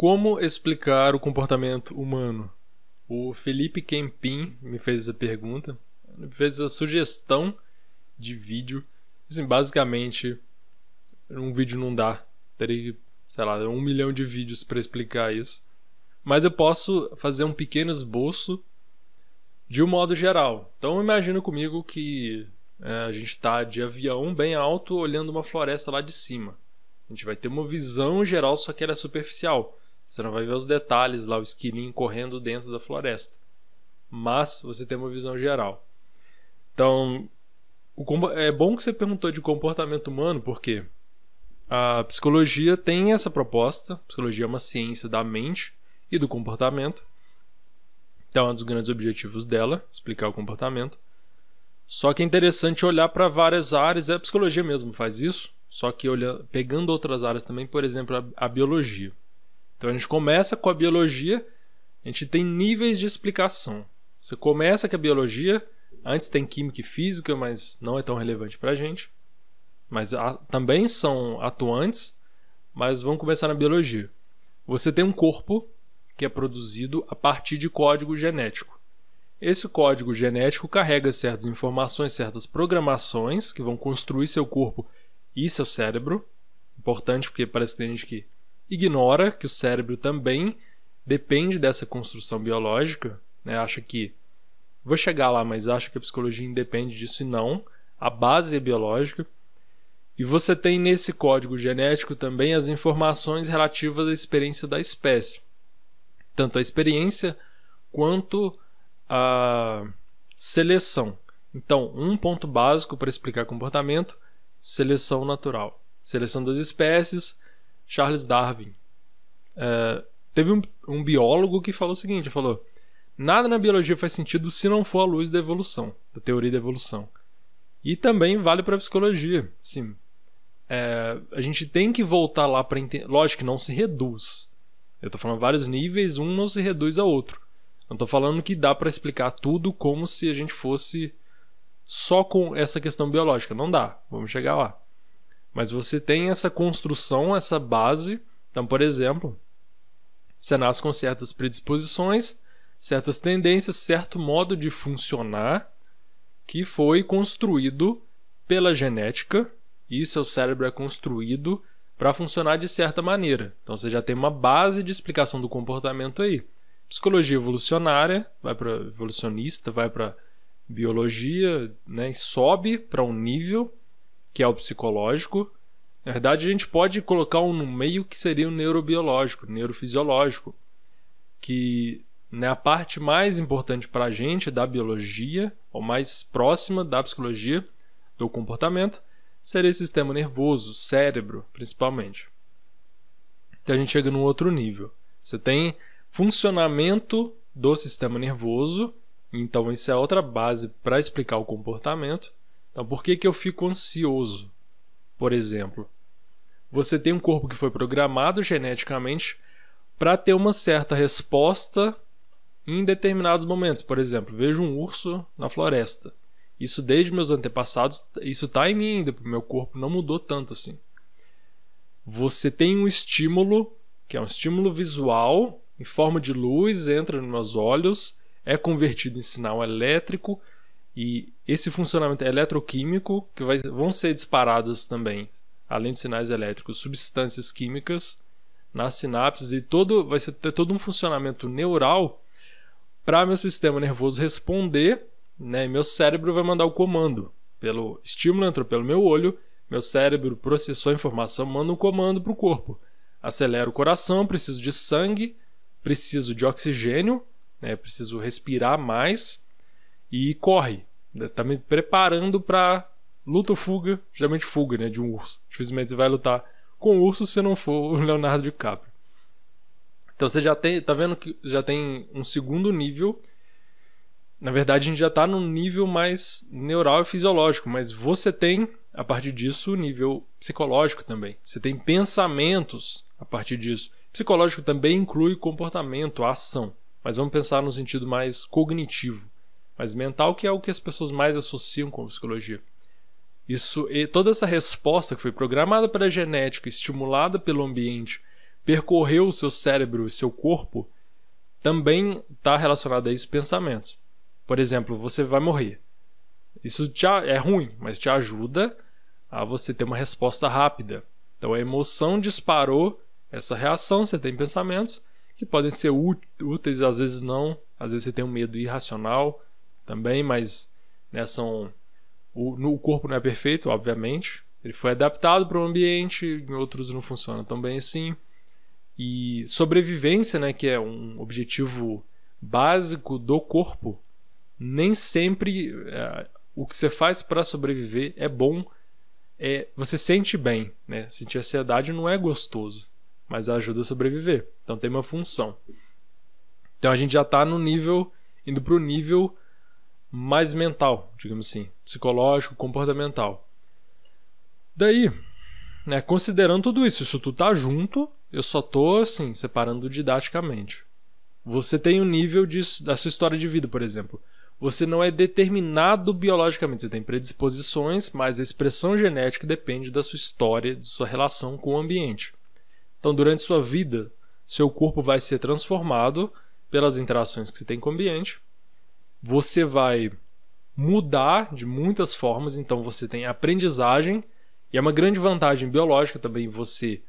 Como explicar o comportamento humano? O Felipe Kempin me fez essa pergunta, me fez essa sugestão de vídeo. Assim, basicamente, um vídeo não dá. Teria, sei lá, um milhão de vídeos para explicar isso. Mas eu posso fazer um pequeno esboço de um modo geral. Então imagina comigo que é, a gente está de avião bem alto olhando uma floresta lá de cima. A gente vai ter uma visão geral, só que ela é superficial. Você não vai ver os detalhes lá, o esquilinho correndo dentro da floresta. Mas você tem uma visão geral. Então, o, é bom que você perguntou de comportamento humano, porque a psicologia tem essa proposta. A psicologia é uma ciência da mente e do comportamento. Então, é um dos grandes objetivos dela, explicar o comportamento. Só que é interessante olhar para várias áreas, é a psicologia mesmo faz isso, só que olha, pegando outras áreas também, por exemplo, a, a biologia. Então a gente começa com a biologia, a gente tem níveis de explicação. Você começa com a biologia, antes tem química e física, mas não é tão relevante para a gente. Mas a, também são atuantes, mas vamos começar na biologia. Você tem um corpo que é produzido a partir de código genético. Esse código genético carrega certas informações, certas programações que vão construir seu corpo e seu cérebro. Importante porque parece que tem gente que ignora que o cérebro também depende dessa construção biológica, né? acha que vou chegar lá, mas acha que a psicologia independe disso e não, a base é biológica. E você tem nesse código genético também as informações relativas à experiência da espécie. Tanto a experiência quanto a seleção. Então, um ponto básico para explicar comportamento: seleção natural. Seleção das espécies, Charles Darwin. É, teve um, um biólogo que falou o seguinte: falou, nada na biologia faz sentido se não for à luz da evolução, da teoria da evolução. E também vale para a psicologia. Sim, é, a gente tem que voltar lá para entender. Lógico que não se reduz. Eu estou falando vários níveis, um não se reduz a outro. Não estou falando que dá para explicar tudo como se a gente fosse só com essa questão biológica. Não dá. Vamos chegar lá. Mas você tem essa construção, essa base. Então, por exemplo, você nasce com certas predisposições, certas tendências, certo modo de funcionar que foi construído pela genética e seu cérebro é construído para funcionar de certa maneira. Então você já tem uma base de explicação do comportamento aí. Psicologia evolucionária, vai para evolucionista, vai para biologia, né, e sobe para um nível que é o psicológico. Na verdade, a gente pode colocar um no meio que seria o neurobiológico, neurofisiológico, que né, a parte mais importante para a gente da biologia, ou mais próxima da psicologia, do comportamento, seria o sistema nervoso, cérebro, principalmente. Então a gente chega num outro nível. Você tem funcionamento do sistema nervoso, então isso é outra base para explicar o comportamento. Então, por que, que eu fico ansioso? Por exemplo, você tem um corpo que foi programado geneticamente para ter uma certa resposta em determinados momentos. Por exemplo, vejo um urso na floresta. Isso desde meus antepassados, isso está em mim ainda, porque meu corpo não mudou tanto assim. Você tem um estímulo, que é um estímulo visual, em forma de luz, entra nos meus olhos, é convertido em sinal elétrico, e esse funcionamento eletroquímico, que vai, vão ser disparadas também, além de sinais elétricos, substâncias químicas nas sinapses e todo vai ter todo um funcionamento neural para meu sistema nervoso responder, né? meu cérebro vai mandar o comando pelo estímulo entrou pelo meu olho, meu cérebro processou a informação, manda um comando para o corpo. Acelera o coração, preciso de sangue, preciso de oxigênio, né? preciso respirar mais e corre. Né, tá me preparando pra luta ou fuga, geralmente fuga, né, de um urso. Dificilmente você vai lutar com um urso se não for o Leonardo DiCaprio. Então você já tem, tá vendo que já tem um segundo nível. Na verdade, a gente já tá num nível mais neural e fisiológico, mas você tem a partir disso um nível psicológico também. Você tem pensamentos a partir disso. Psicológico também inclui comportamento, ação, mas vamos pensar no sentido mais cognitivo mas mental que é o que as pessoas mais associam com psicologia. Isso e toda essa resposta que foi programada pela genética, estimulada pelo ambiente, percorreu o seu cérebro e seu corpo, também está relacionada a esses pensamentos. Por exemplo, você vai morrer. Isso te, é ruim, mas te ajuda a você ter uma resposta rápida. Então a emoção disparou essa reação, você tem pensamentos que podem ser úteis, às vezes não, às vezes você tem um medo irracional, também, mas né, são o, no, o corpo não é perfeito, obviamente. Ele foi adaptado para o ambiente, em outros não funciona tão bem assim. E sobrevivência, né, que é um objetivo básico do corpo, nem sempre é, o que você faz para sobreviver é bom. É, você sente bem, né? Sentir ansiedade não é gostoso, mas ajuda a sobreviver. Então tem uma função. Então a gente já está no nível indo para o nível mais mental, digamos assim, psicológico, comportamental. Daí, né, considerando tudo isso, isso tu tá junto, eu só tô assim, separando didaticamente. Você tem um nível disso da sua história de vida, por exemplo. Você não é determinado biologicamente, você tem predisposições, mas a expressão genética depende da sua história, de sua relação com o ambiente. Então, durante sua vida, seu corpo vai ser transformado pelas interações que você tem com o ambiente, você vai mudar de muitas formas, então você tem aprendizagem, e é uma grande vantagem biológica também você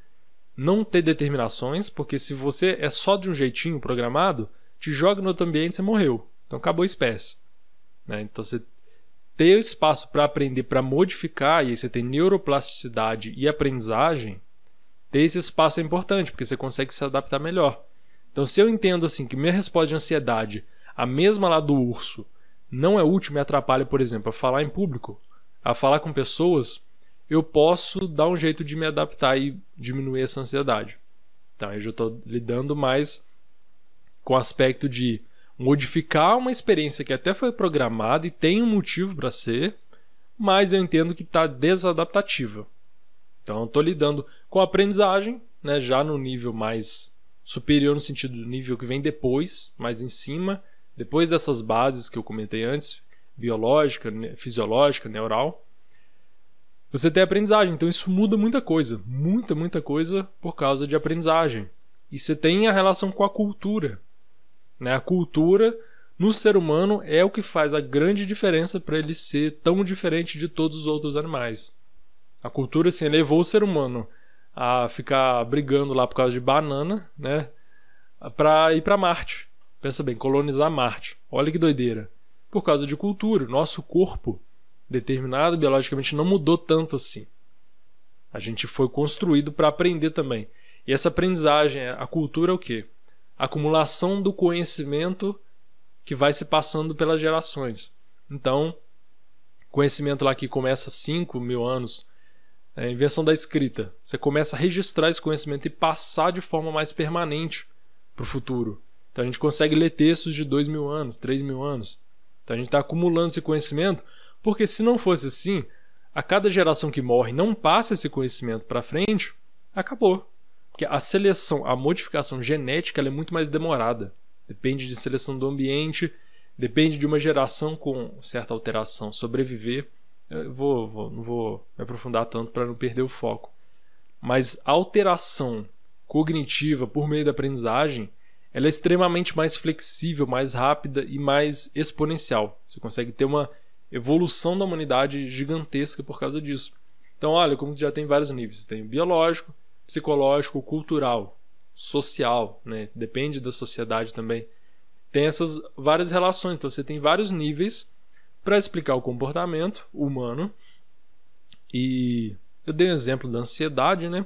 não ter determinações, porque se você é só de um jeitinho programado, te joga no outro ambiente você morreu. Então acabou a espécie. Né? Então você ter espaço para aprender, para modificar, e aí você tem neuroplasticidade e aprendizagem, ter esse espaço é importante, porque você consegue se adaptar melhor. Então, se eu entendo assim que minha resposta de ansiedade a mesma lá do urso não é útil, me atrapalha, por exemplo, a falar em público, a falar com pessoas, eu posso dar um jeito de me adaptar e diminuir essa ansiedade. Então, eu já estou lidando mais com o aspecto de modificar uma experiência que até foi programada e tem um motivo para ser, mas eu entendo que está desadaptativa. Então, estou lidando com a aprendizagem, né, já no nível mais superior, no sentido do nível que vem depois, mais em cima, depois dessas bases que eu comentei antes, biológica, fisiológica, neural, você tem aprendizagem. Então isso muda muita coisa, muita, muita coisa por causa de aprendizagem. E você tem a relação com a cultura. Né? A cultura no ser humano é o que faz a grande diferença para ele ser tão diferente de todos os outros animais. A cultura assim, levou o ser humano a ficar brigando lá por causa de banana, né? Para ir para Marte. Pensa bem, colonizar Marte. Olha que doideira. Por causa de cultura, nosso corpo determinado biologicamente não mudou tanto assim. A gente foi construído para aprender também. E essa aprendizagem, a cultura é o quê? acumulação do conhecimento que vai se passando pelas gerações. Então, conhecimento lá que começa 5 mil anos, é a invenção da escrita. Você começa a registrar esse conhecimento e passar de forma mais permanente para o futuro. Então a gente consegue ler textos de dois mil anos, três mil anos. Então a gente está acumulando esse conhecimento, porque se não fosse assim, a cada geração que morre não passa esse conhecimento para frente, acabou. Porque a seleção, a modificação genética é muito mais demorada. Depende de seleção do ambiente, depende de uma geração com certa alteração sobreviver. Eu vou, vou, não vou me aprofundar tanto para não perder o foco. Mas a alteração cognitiva por meio da aprendizagem ela é extremamente mais flexível, mais rápida e mais exponencial. Você consegue ter uma evolução da humanidade gigantesca por causa disso. Então, olha, como já tem vários níveis, tem biológico, psicológico, cultural, social, né? Depende da sociedade também. Tem essas várias relações, então você tem vários níveis para explicar o comportamento humano. E eu dei um exemplo da ansiedade, né?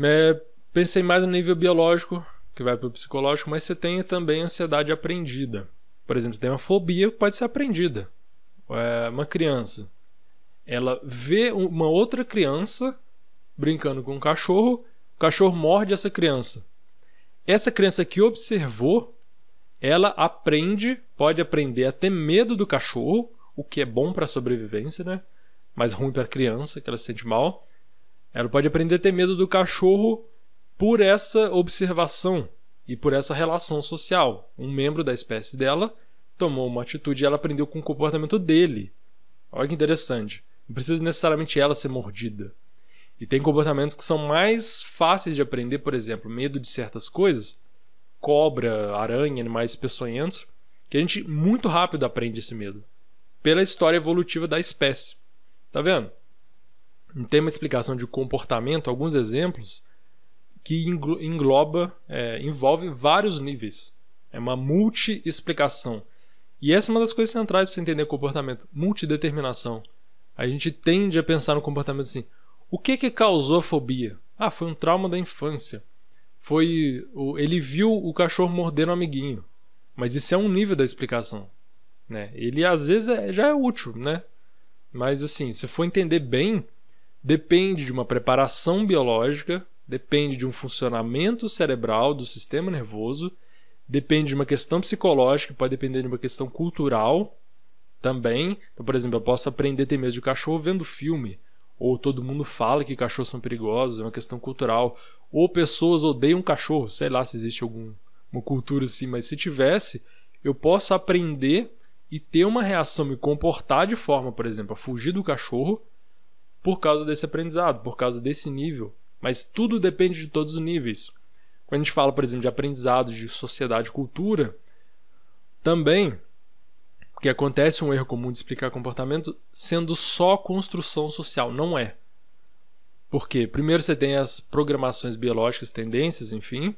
É, pensei mais no nível biológico, que vai para o psicológico, mas você tem também ansiedade aprendida. Por exemplo, você tem uma fobia que pode ser aprendida. É uma criança, ela vê uma outra criança brincando com um cachorro, o cachorro morde essa criança. Essa criança que observou, ela aprende, pode aprender a ter medo do cachorro, o que é bom para a sobrevivência, né? Mas ruim para a criança, que ela se sente mal. Ela pode aprender a ter medo do cachorro por essa observação e por essa relação social. Um membro da espécie dela tomou uma atitude e ela aprendeu com o comportamento dele. Olha que interessante. Não precisa necessariamente ela ser mordida. E tem comportamentos que são mais fáceis de aprender, por exemplo, medo de certas coisas, cobra, aranha, animais peçonhentos, que a gente muito rápido aprende esse medo pela história evolutiva da espécie. Tá vendo? Em tema explicação de comportamento, alguns exemplos que engloba, é, envolve vários níveis. É uma multi-explicação. E essa é uma das coisas centrais para entender comportamento, multideterminação. A gente tende a pensar no comportamento assim: o que que causou a fobia? Ah, foi um trauma da infância. Foi ele viu o cachorro mordendo um amiguinho. Mas isso é um nível da explicação, né? Ele às vezes é, já é útil, né? Mas assim, se for entender bem, depende de uma preparação biológica, depende de um funcionamento cerebral do sistema nervoso, depende de uma questão psicológica, pode depender de uma questão cultural também. Então, por exemplo, eu posso aprender a ter medo de cachorro vendo filme, ou todo mundo fala que cachorros são perigosos, é uma questão cultural, ou pessoas odeiam cachorro, sei lá se existe alguma cultura assim, mas se tivesse, eu posso aprender e ter uma reação, me comportar de forma, por exemplo, a fugir do cachorro por causa desse aprendizado, por causa desse nível mas tudo depende de todos os níveis. Quando a gente fala, por exemplo, de aprendizados de sociedade e cultura, também que acontece um erro comum de explicar comportamento sendo só construção social, não é. Porque primeiro você tem as programações biológicas, tendências, enfim.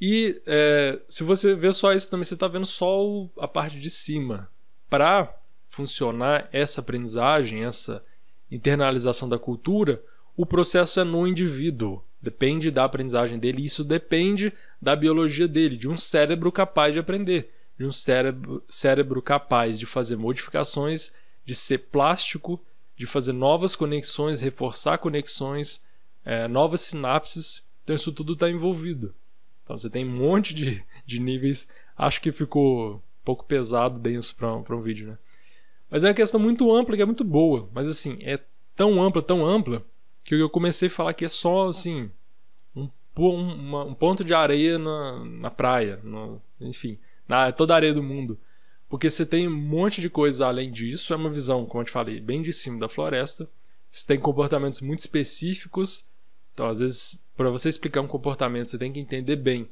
E é, se você vê só isso também, você está vendo só o, a parte de cima. Para funcionar essa aprendizagem, essa internalização da cultura, o processo é no indivíduo. Depende da aprendizagem dele, isso depende da biologia dele, de um cérebro capaz de aprender, de um cérebro, cérebro capaz de fazer modificações, de ser plástico, de fazer novas conexões, reforçar conexões, é, novas sinapses. Então, isso tudo está envolvido. Então, você tem um monte de, de níveis. Acho que ficou um pouco pesado, denso para um vídeo, né? Mas é uma questão muito ampla que é muito boa. Mas, assim, é tão ampla, tão ampla que eu comecei a falar que é só assim um, uma, um ponto de areia na, na praia, no, enfim, na toda a areia do mundo. Porque você tem um monte de coisa além disso, é uma visão, como eu te falei, bem de cima da floresta. Você tem comportamentos muito específicos. Então, às vezes, para você explicar um comportamento, você tem que entender bem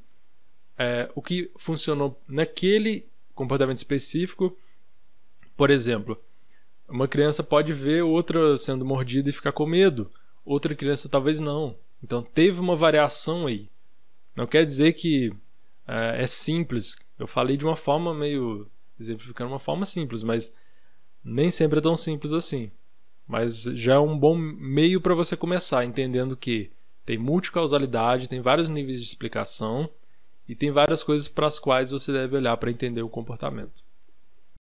é, o que funcionou naquele comportamento específico. Por exemplo, uma criança pode ver outra sendo mordida e ficar com medo outra criança talvez não. Então teve uma variação aí. Não quer dizer que é, é simples. Eu falei de uma forma meio. exemplificando uma forma simples, mas nem sempre é tão simples assim. Mas já é um bom meio para você começar, entendendo que tem multicausalidade, tem vários níveis de explicação e tem várias coisas para as quais você deve olhar para entender o comportamento.